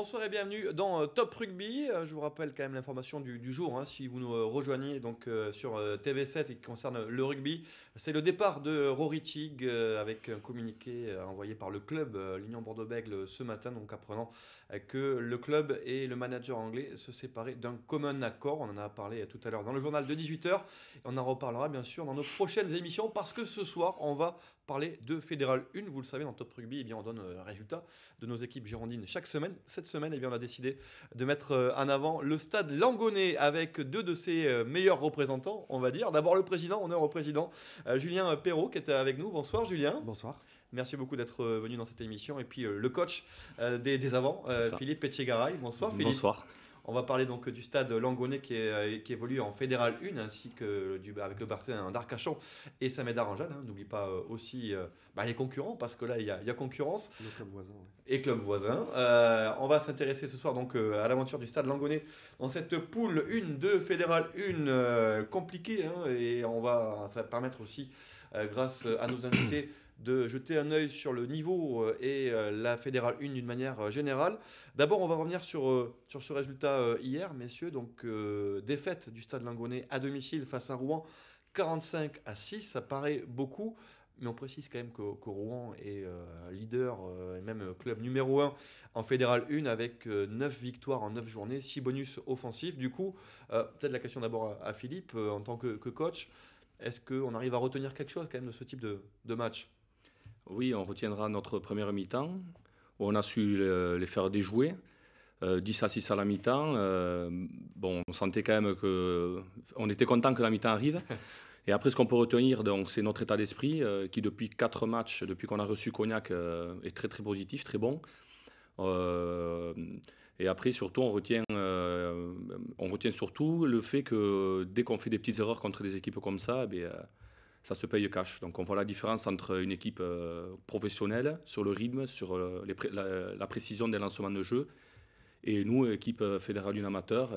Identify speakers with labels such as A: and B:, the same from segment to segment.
A: Bonsoir et bienvenue dans euh, Top Rugby. Euh, je vous rappelle quand même l'information du, jour, hein, si vous nous euh, rejoignez donc sur TV7 et qui concerne le rugby. C'est le départ de Rory Tig avec un communiqué envoyé par le club l'Union Bordeaux-Bègle ce matin, donc apprenant que le club et le manager anglais se séparaient d'un commun accord. On en a parlé tout à l'heure dans le journal de 18h. On en reparlera bien sûr dans nos prochaines émissions parce que ce soir on va parler de Fédéral 1. Vous le savez, dans Top Rugby, et eh bien, on donne le euh, résultat de nos équipes girondines chaque semaine. Cette semaine, et eh bien, on a décidé de mettre euh, en avant le stade Langonnet avec deux de ses euh, meilleurs représentants, on va dire. D'abord le président, honneur au président, Julien Perrault, qui est avec nous. Bonsoir Julien. Bonsoir. Merci beaucoup d'être venu dans cette émission. Et puis le coach des, des avants, Philippe Etchegaray. Bonsoir Philippe. Bonsoir. On va parler donc du stade Langonnet euh, qui, évolue en Fédéral 1 ainsi que avec le Barcelone d'Arcachon et en hein. jeanne N'oublie pas euh, aussi euh, bah, les concurrents parce que là il y a, concurrence. Et club voisin. on va s'intéresser ce soir donc à l'aventure du stade Langonnet dans cette poule 1 2 Fédéral 1 compliquée hein, et on va ça va permettre aussi grâce à nos invités de jeter un œil sur le niveau euh, et euh, la Fédérale 1 d'une manière euh, générale. D'abord, on va revenir sur, sur ce résultat hier, messieurs. Donc, défaite du Stade Langonnet à domicile face à Rouen, 45 à 6, ça paraît beaucoup. Mais on précise quand même que, Rouen est leader et même club numéro 1 en Fédérale 1 avec 9 victoires en 9 journées, 6 bonus offensifs. Du coup, peut-être la question d'abord à, Philippe en tant que, coach, est-ce qu'on arrive à retenir quelque chose quand même de ce type de match
B: oui, on retiendra notre première mi-temps. On a su euh, les faire déjouer. 10 euh, à 6 à la mi-temps. Euh, bon, on sentait quand même que. On était content que la mi-temps arrive. Et après, ce qu'on peut retenir, c'est notre état d'esprit qui, depuis 4 matchs, depuis qu'on a reçu Cognac, est très très positif, très bon. et après, surtout, on retient, on retient surtout le fait que dès qu'on fait des petites erreurs contre des équipes comme ça, eh ça se paye cash. Donc on voit la différence entre une équipe euh, professionnelle sur le rythme, sur euh, les la, précision des lancements de jeu, et nous, équipe euh, fédérale d'une amateur,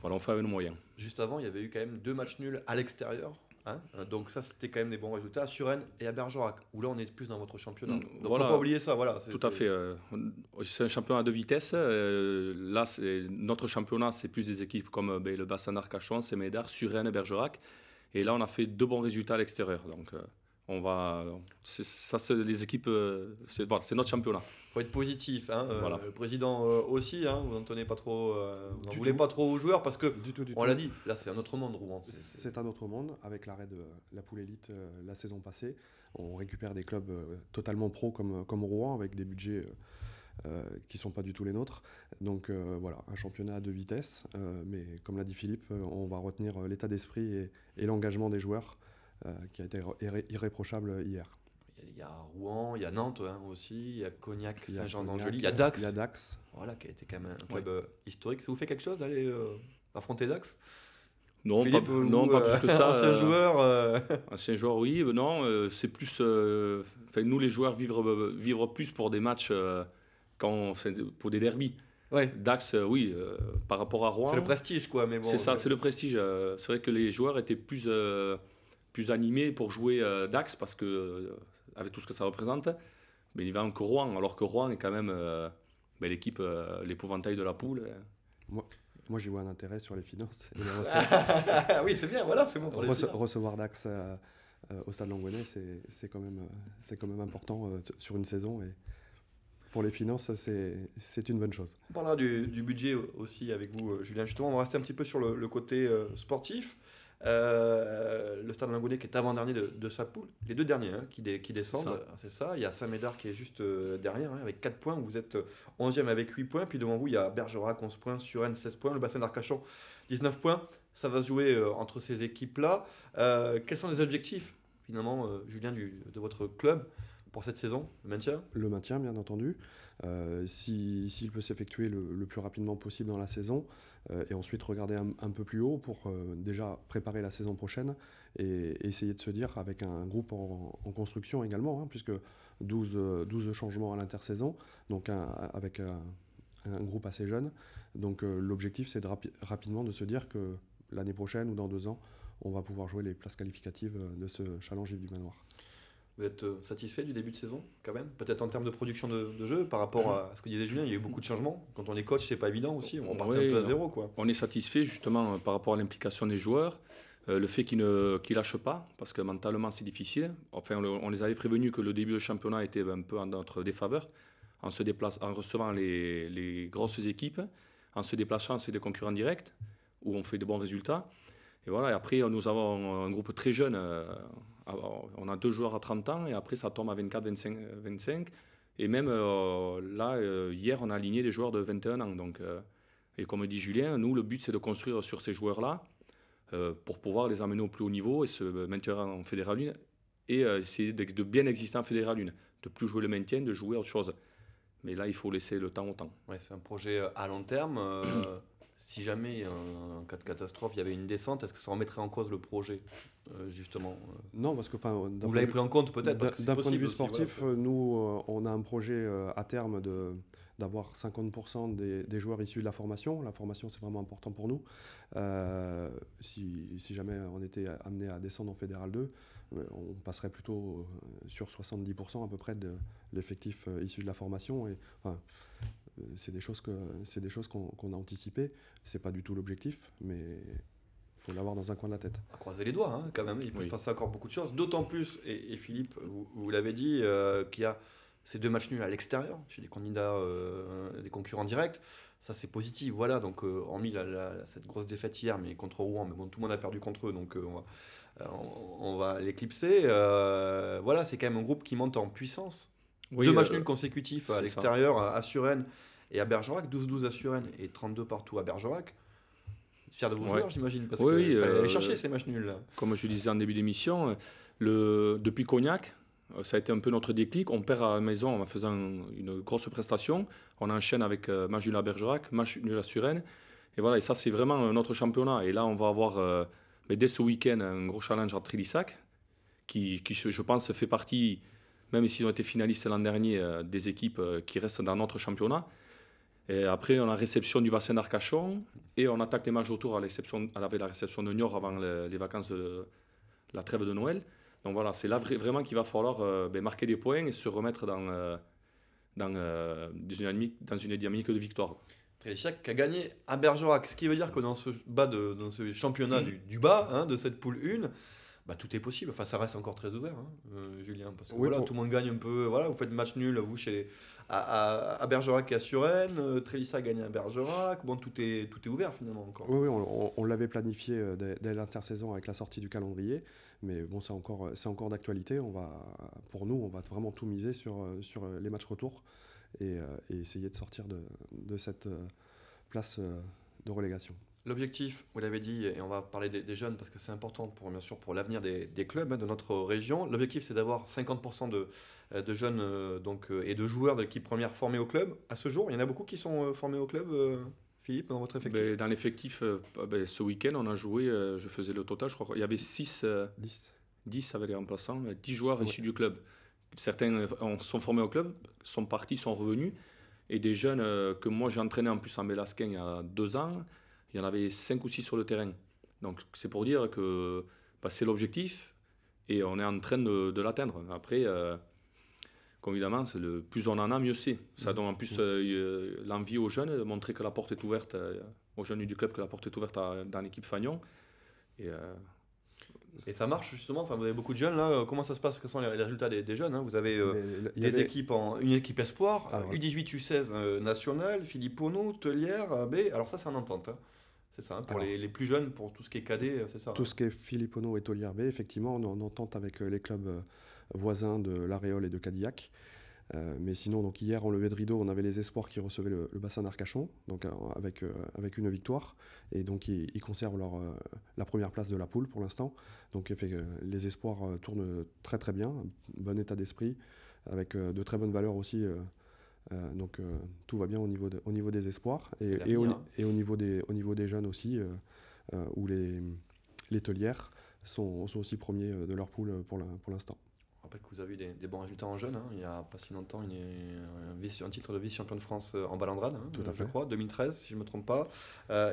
B: voilà, on fait avec nos moyens.
A: Juste avant, il y avait eu quand même deux matchs nuls à l'extérieur. Hein. donc ça, c'était quand même des bons résultats à Suresnes et à Bergerac, où là, on est plus dans votre championnat. Mm, donc on peut pas oublier ça, voilà. Tout à fait.
B: C'est un championnat de vitesse. Là, notre championnat, c'est plus des équipes comme ben, le Bassin d'Arcachon, c'est Médard, Suresnes et Bergerac. Et là, on a fait deux bons résultats à l'extérieur. Donc, euh, on va. Ça, c'est les équipes. Euh, c'est notre championnat.
A: Il Faut être positif. Hein, euh, le président aussi. Hein, vous tenez pas trop. Vous vous voulez pas trop aux joueurs parce que. Du tout, on l'a dit. Là, c'est un autre monde, Rouen. C'est un autre monde. Avec l'arrêt de la poule élite
C: la saison passée, on récupère des clubs totalement pro comme comme Rouen avec des budgets. Euh, qui sont pas du tout les nôtres. Donc euh, voilà, un championnat à deux vitesses, euh, mais comme l'a dit Philippe, on va retenir l'état d'esprit et, l'engagement des joueurs qui a été irréprochable hier.
A: Il y a Rouen, il y a Nantes hein, aussi, il y a Cognac, Saint-Jean-d'Angely, il y a Dax. Voilà, qui a été quand même un club historique. Ça vous fait quelque chose d'aller affronter Dax non, pas, plus que ça. ancien joueur
B: Ancien joueur, oui. Non, c'est plus. nous, les joueurs, vivre, vivre plus pour des matchs quand, pour des derbies Dax, euh, oui, euh, par rapport à Rouen. C'est le prestige, quoi. Mais bon, c'est ça, c'est le prestige. Euh, c'est vrai que les joueurs étaient plus, plus animés pour jouer Dax parce que, avec tout ce que ça représente, mais il va que Rouen, alors que Rouen est quand même ben, l'équipe, l'épouvantail de la poule.
C: Moi, moi j'ai eu un intérêt sur les finances. oui, c'est bien, voilà, c'est bon. recevoir Dax au stade Langonais, c'est quand, même, quand même important sur une saison. Et pour les finances, c'est une bonne chose.
A: On parlera du, du, budget aussi avec vous, euh, Julien. Justement, on va rester un petit peu sur le, côté euh, sportif. Euh, le Stade Langonais qui est avant-dernier de, de, sa poule, les deux derniers hein, qui, qui, descendent, c'est ça. Il y a Saint-Médard qui est juste derrière hein, avec 4 points, vous êtes 11e avec 8 points, puis devant vous il y a Bergerac 11 points, Suresnes 16 points, le bassin d'Arcachon 19 points. Ça va se jouer entre ces équipes-là. quels sont les objectifs finalement, Julien, de votre club pour cette saison, le maintien Le maintien, bien entendu.
C: Euh, s'il peut s'effectuer le, plus rapidement possible dans la saison, euh, et ensuite regarder un, peu plus haut pour euh, déjà préparer la saison prochaine et, essayer de se dire avec un, groupe en, construction également, hein, puisque 12, 12 changements à l'intersaison, donc avec un, groupe assez jeune. Donc l'objectif, c'est rapidement de se dire que l'année prochaine ou dans deux ans, on va pouvoir jouer les places qualificatives de ce challenge
A: du manoir. Vous êtes euh, satisfait du début de saison, quand même Peut-être en termes de production de, jeu, par
B: rapport à ce que disait Julien, il y a eu beaucoup de changements. Quand on est coach, c'est pas évident aussi. On partait un peu à zéro, quoi. On est satisfait, justement, euh, par rapport à l'implication des joueurs. Euh, le fait qu'ils ne lâchent pas, parce que mentalement, c'est difficile. Enfin, on, les avait prévenus que le début de championnat était ben, un peu en notre défaveur, en, se déplace, en recevant les, les grosses équipes, en se déplaçant, c'est des concurrents directs, où on fait de bons résultats. Et voilà, après, nous avons un groupe très jeune. Euh, on a deux joueurs à 30 ans, et après, ça tombe à 24, 25. 25 et même euh, là, euh, hier, on a aligné des joueurs de 21 ans. Donc, et comme dit Julien, nous, le but, c'est de construire sur ces joueurs-là pour pouvoir les amener au plus haut niveau et se maintenir en Fédéral 1 et essayer de, bien exister en Fédéral 1, de plus jouer le maintien, de jouer autre chose. Mais là, il faut laisser le temps au temps.
A: Ouais, c'est un projet à long terme. si jamais, en cas de catastrophe, il y avait une descente, est-ce que ça remettrait en cause le projet, euh, justement euh? Non, parce que...
C: Vous l'avez pris en compte peut-être D'un point de vue sportif, nous, euh, on a un projet à terme de d'avoir 50% des, joueurs issus de la formation. La formation, c'est vraiment important pour nous. Si, jamais on était amené à descendre en Fédéral 2, on passerait plutôt sur 70% à peu près de l'effectif issu de la formation. Et, c'est des choses que c'est des choses qu'on a anticipées. C'est pas du tout l'objectif, mais faut l'avoir dans un coin de la tête. À
A: croiser les doigts, hein, quand même. Il peut se passer encore beaucoup de choses. D'autant plus, et, Philippe, vous, l'avez dit, euh, qu'il y a ces deux matchs nuls à l'extérieur, chez des candidats, euh, des concurrents directs. Ça, c'est positif. Voilà, donc, en euh, hormis la, cette grosse défaite hier, mais contre Rouen, mais bon, tout le monde a perdu contre eux, donc on va, l'éclipser. voilà, c'est quand même un groupe qui monte en puissance. deux matchs nuls consécutifs à l'extérieur, à Suresnes et à Bergerac, 12-12 à Suresnes et 32 partout à Bergerac.
B: Fier de vous voir, j'imagine, parce oui, que euh, aller chercher ces matchs nuls. Comme je disais en début d'émission, le, depuis Cognac, euh, ça a été un peu notre déclic. On perd à la maison en faisant une grosse prestation. On enchaîne avec euh, match nul à Bergerac, match nul à Suresnes. Et voilà, et ça, c'est vraiment notre championnat. Et là, on va avoir, mais dès ce week-end, un gros challenge à Trilissac, qui, je pense, fait partie, même s'ils ont été finalistes l'an dernier, des équipes qui restent dans notre championnat. Et après, on a réception du bassin d'Arcachon et on attaque les matchs autour à, à la réception de Niort avant les vacances de la trêve de Noël. Donc voilà, c'est là vraiment qu'il va falloir euh, ben, marquer des points et se remettre dans, euh, dans, euh, dans, une dynamique, dans une dynamique de victoire. qui a gagné
A: à Bergerac, ce qui veut dire que dans ce, bas de, dans ce championnat du, bas, hein, de cette poule 1, bah, tout est possible. Enfin, ça reste encore très ouvert, hein, euh, Julien. tout le monde gagne un peu. Voilà, vous faites match nul, vous, à, à, Bergerac et à Suresnes. Euh, Trélissa gagne à Bergerac. Bon, tout est, tout est ouvert finalement encore. Oui,
C: on, l'avait planifié euh, dès, l'intersaison avec la sortie du calendrier. Mais bon, c'est encore, euh, encore d'actualité. Pour nous, on va vraiment tout miser sur, les matchs retour et, essayer de sortir de cette place de relégation.
A: L'objectif, vous l'avez dit, et on va parler des, jeunes parce que c'est important pour, bien sûr pour l'avenir des, clubs hein, de notre région. L'objectif, c'est d'avoir 50% euh, de, jeunes euh, donc, euh, et de joueurs de l'équipe première formés au club. À ce jour, il y en a beaucoup qui sont formés au club Philippe, dans votre effectif ben,
B: Dans l'effectif, ah ben, ce week-end, on a joué, je faisais le total, je crois qu'il y avait 6. 10. 10 avec les remplaçants, 10 joueurs issus du club. Certains sont formés au club, sont partis, sont revenus. Et des jeunes que moi j'ai entraînés en plus en Belasquin il y a deux ans, il y en avait 5 ou 6 sur le terrain. Donc c'est pour dire que bah, c'est l'objectif et on est en train de, l'atteindre. Après, euh, évidemment, le, plus on en a, mieux c'est. Ça mmh. donne en plus mmh. euh, euh, l'envie aux jeunes de montrer que la porte est ouverte, euh, aux jeunes du club, que la porte est ouverte dans l'équipe Fagnon. Et, ça marche justement enfin, Vous avez beaucoup de jeunes là.
A: Comment ça se passe Quels sont les, résultats des, jeunes hein? Vous avez équipes en, une équipe espoir, ah, U18, U16 nationale, Philippe Pono, Telière, B. Alors ça, c'est un entente. Hein. C'est ça, hein, pour les, plus jeunes, pour tout ce qui est cadet, euh, c'est ça. Tout hein.
C: ce qui est Philippe et Tolière B, effectivement, on en entente avec euh, les clubs euh, voisins de l'Aréole et de Cadillac. mais sinon, donc hier, en levée de rideau, on avait les Espoirs qui recevaient le, bassin d'Arcachon, donc avec, avec une victoire. Et donc, ils, conservent leur, la première place de la poule pour l'instant. Donc, les Espoirs tournent très très bien, bon état d'esprit, avec de très bonnes valeurs aussi euh, donc euh, tout va bien au niveau, au niveau des espoirs et, et, au, niveau des, au niveau des jeunes aussi, euh, où les, les telières sont, sont, aussi premiers de leur poule pour l'instant. Pour
A: On rappelle que vous avez eu des, bons résultats en jeunes. Hein. Il n'y a pas si longtemps, il y a un, vice, titre de vice-champion de France en balandrade, hein, tout à je crois, 2013 si je ne me trompe pas.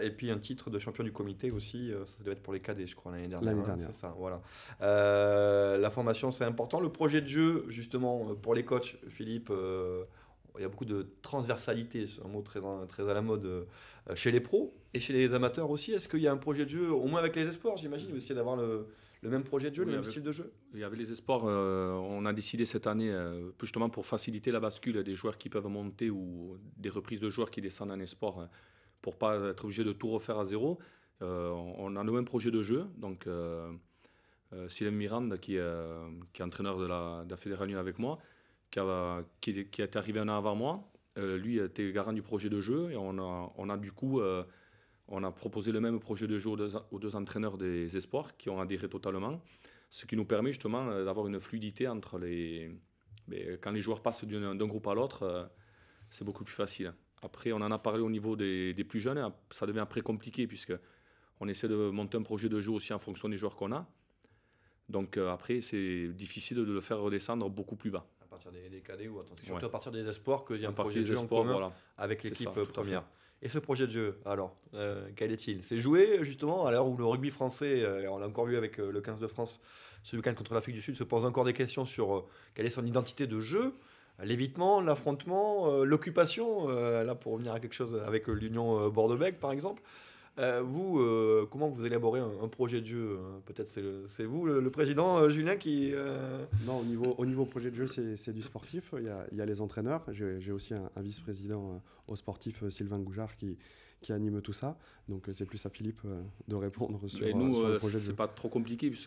A: et puis un titre de champion du comité aussi, ça devait être pour les cadets, je crois, l'année dernière. L'année hein, dernière. ça, voilà. la formation, c'est important. Le projet de jeu, justement, pour les coachs, Philippe il y a beaucoup de transversalité, c'est un mot très, très à la mode euh, chez les pros et chez les amateurs aussi. Est-ce qu'il y a un projet de jeu, au moins avec les esports, j'imagine, vous essayez d'avoir le, même projet de jeu, le même style de jeu
B: Il y avait les espoirs. Euh, on a décidé cette année, euh, justement pour faciliter la bascule des joueurs qui peuvent monter ou des reprises de joueurs qui descendent en esport, pour pas être obligé de tout refaire à zéro. on a le même projet de jeu, donc Sylvain Miranda, qui, est entraîneur de la, de la avec moi, qui, a, est arrivé un an avant moi. Euh, lui était garant du projet de jeu et on a, du coup euh, on a proposé le même projet de jeu aux deux, entraîneurs des espoirs qui ont adhéré totalement, ce qui nous permet justement euh, d'avoir une fluidité entre les. Ben, quand les joueurs passent d'un groupe à l'autre, c'est beaucoup plus facile. Après, on en a parlé au niveau des, plus jeunes, hein, ça devient après compliqué puisque on essaie de monter un projet de jeu aussi en fonction des joueurs qu'on a. Donc après, c'est difficile de le faire redescendre beaucoup plus bas
A: partir des, cadets ou surtout à
B: partir des espoirs qu'il y a un projet de jeu en commun avec l'équipe euh, première.
A: Et ce projet de jeu, alors, euh, quel est-il C'est joué justement à l'heure où le rugby français, euh, on l'a encore vu avec le 15 de France ce week-end contre l'Afrique du Sud, se pose encore des questions sur quelle est son identité de jeu, l'évitement, l'affrontement, l'occupation, là pour revenir à quelque chose avec l'Union Bordeaux-Bègles par exemple. Euh, vous, euh, comment vous élaborez un, un projet de jeu hein? Peut-être c'est vous, le, président, euh, Julien, qui... Non, au niveau, au niveau projet de jeu, c'est du sportif. Il y, a, il y a les entraîneurs. J'ai aussi un,
C: vice-président au sportif, Sylvain Goujard, qui, qui anime tout ça. Donc c'est plus à Philippe de répondre sur, et nous, sur le ce C'est
B: pas trop compliqué vu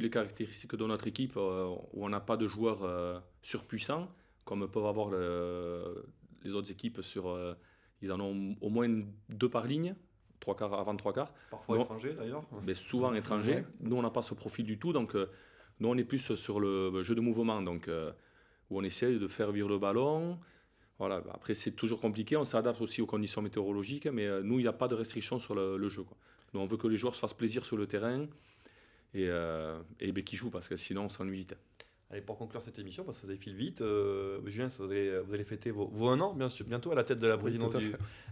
B: les caractéristiques de notre équipe où on n'a pas de joueurs surpuissants comme peuvent avoir les autres équipes sur ils en ont au moins deux par ligne trois quarts, avant trois quarts. Parfois étrangers
A: d'ailleurs. Mais
B: souvent étranger. Nous, on n'a pas ce profil du tout. Donc, euh, nous, on est plus sur le jeu de mouvement, donc, euh, où on essaye de faire virer le ballon. Voilà. Après, c'est toujours compliqué. On s'adapte aussi aux conditions météorologiques. Mais euh, nous, il n'y a pas de restriction sur le, jeu. Nous, on veut que les joueurs se fassent plaisir sur le terrain et, et ben, qu'ils jouent, parce que sinon, on s'ennuie vite.
A: Allez, pour conclure cette émission, parce que ça défile vite, euh, Julien, vous allez, fêter vos, vos, un an, bien sûr, bientôt à la tête de la présidence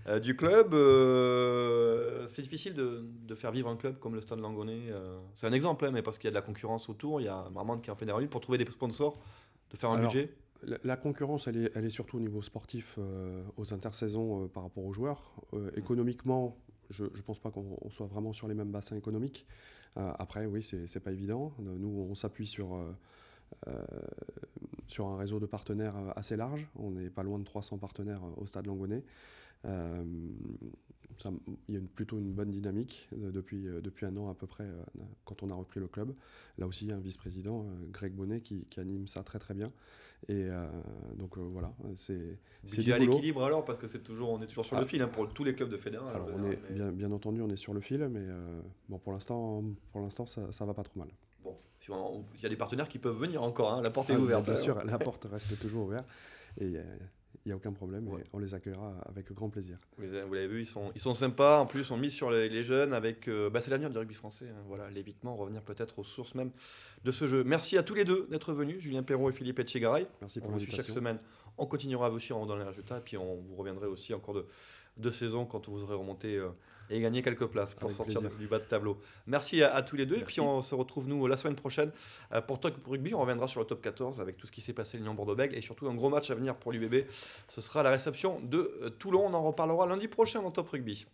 A: euh, du, club. Euh, c'est difficile de, faire vivre un club comme le Stade Langonnet. c'est un exemple, hein, mais parce qu'il y a de la concurrence autour, il y a Marmande qui en fait des revenus pour trouver des sponsors, de faire un budget.
C: La, concurrence, elle est, elle est, surtout au niveau sportif, aux intersaisons par rapport aux joueurs. économiquement, je ne pense pas qu'on soit vraiment sur les mêmes bassins économiques. après, oui, c'est pas évident. Nous, on s'appuie sur euh, sur un réseau de partenaires euh, assez large. On n'est pas loin de 300 partenaires euh, au stade Langonnet. il y a plutôt une bonne dynamique depuis, depuis un an à peu près quand on a repris le club. Là aussi, il y a un vice-président, Greg Bonnet, qui, anime ça très très bien. Et donc voilà, c'est C'est à l'équilibre alors
A: parce que c'est toujours on est toujours sur le ah. fil hein, pour tous les clubs de fédéral.
C: bien, entendu, on est sur le fil, mais bon pour l'instant pour l'instant ça, ça va pas trop mal
A: il y a des partenaires qui peuvent venir encore, hein, la porte est ah, ouverte. Bien hein. sûr,
C: la porte reste toujours ouverte. Et il n'y a aucun problème, on les accueillera avec grand plaisir.
A: Vous, l'avez vu, ils sont, ils sont sympas. En plus, on mise sur les, jeunes avec. Euh, bah, c'est l'avenir du rugby français. Hein. voilà, l'évitement, revenir peut-être aux sources même de ce jeu. Merci à tous les deux d'être venus, Julien Perron et Philippe Etchegaray. Merci pour on vous chaque semaine on continuera vous en dans les résultats, et puis on vous reviendra aussi encore de, de saison quand vous aurez remonté euh, et gagné quelques places pour sortir du bas de tableau. Merci à, tous les deux. Et puis on se retrouve nous la semaine prochaine euh, pour Talk Rugby. On reviendra sur le top 14 avec tout ce qui s'est passé Lyon bordeaux bègles et surtout un gros match à venir pour l'UBB. Ce sera la réception de euh, Toulon. On en reparlera lundi prochain dans Top Rugby.